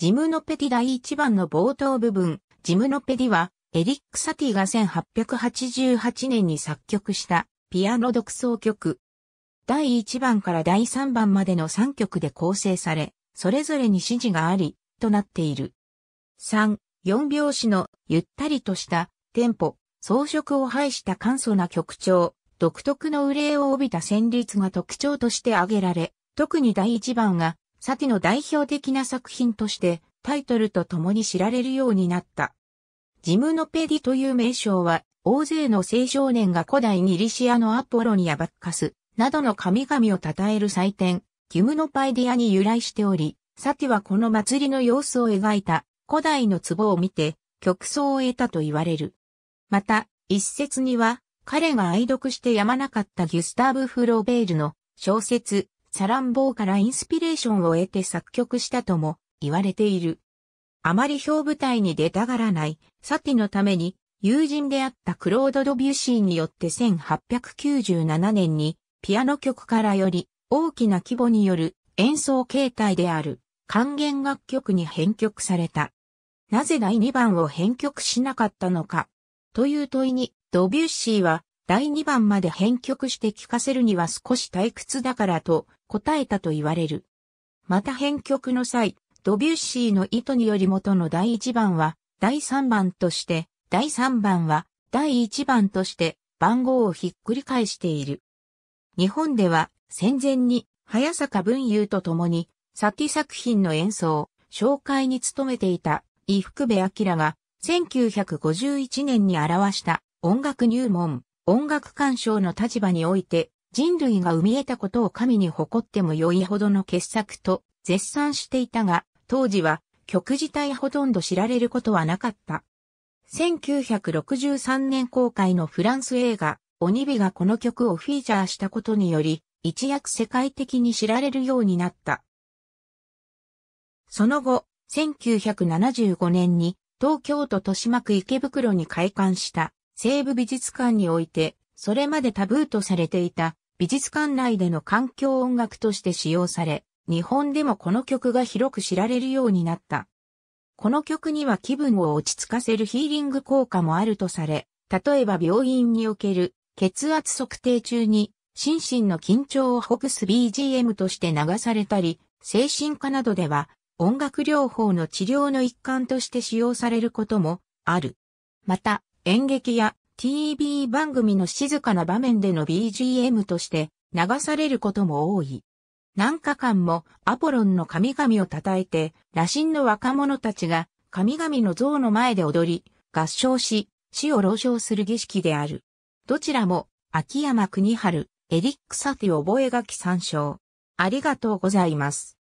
ジムノペディ第1番の冒頭部分、ジムノペディは、エリック・サティが1888年に作曲したピアノ独奏曲。第1番から第3番までの3曲で構成され、それぞれに指示があり、となっている。3、4拍子のゆったりとしたテンポ、装飾を排した簡素な曲調、独特の憂いを帯びた旋律が特徴として挙げられ、特に第1番がサティの代表的な作品としてタイトルと共に知られるようになった。ジムノペディという名称は、大勢の青少年が古代ギリシアのアポロニアバッカスなどの神々を称える祭典、ギムノパイディアに由来しており、サティはこの祭りの様子を描いた古代の壺を見て、曲想を得たと言われる。また、一説には、彼が愛読してやまなかったギュスターブ・フローベールの小説、サランボーからインスピレーションを得て作曲したとも言われている。あまり表舞台に出たがらないサティのために友人であったクロード・ドビュッシーによって1897年にピアノ曲からより大きな規模による演奏形態である還元楽曲に編曲された。なぜ第2番を編曲しなかったのかという問いにドビュッシーは第2番まで編曲して聞かせるには少し退屈だからと答えたと言われる。また編曲の際、ドビュッシーの意図により元の第1番は第3番として、第3番は第1番として番号をひっくり返している。日本では戦前に早坂文雄と共に、サティ作品の演奏、紹介に努めていた、伊福部明が、1951年に表した音楽入門、音楽鑑賞の立場において、人類が生み得たことを神に誇っても良いほどの傑作と絶賛していたが、当時は曲自体ほとんど知られることはなかった。1963年公開のフランス映画、オニビがこの曲をフィーチャーしたことにより、一躍世界的に知られるようになった。その後、1975年に東京都豊島区池袋に開館した西部美術館において、それまでタブーとされていた美術館内での環境音楽として使用され、日本でもこの曲が広く知られるようになった。この曲には気分を落ち着かせるヒーリング効果もあるとされ、例えば病院における血圧測定中に心身の緊張をほぐす BGM として流されたり、精神科などでは音楽療法の治療の一環として使用されることもある。また、演劇や TV 番組の静かな場面での BGM として流されることも多い。何日間もアポロンの神々を称えて、羅針の若者たちが神々の像の前で踊り、合唱し、死を朗唱する儀式である。どちらも、秋山国春、エリック・サティ覚書参照。ありがとうございます。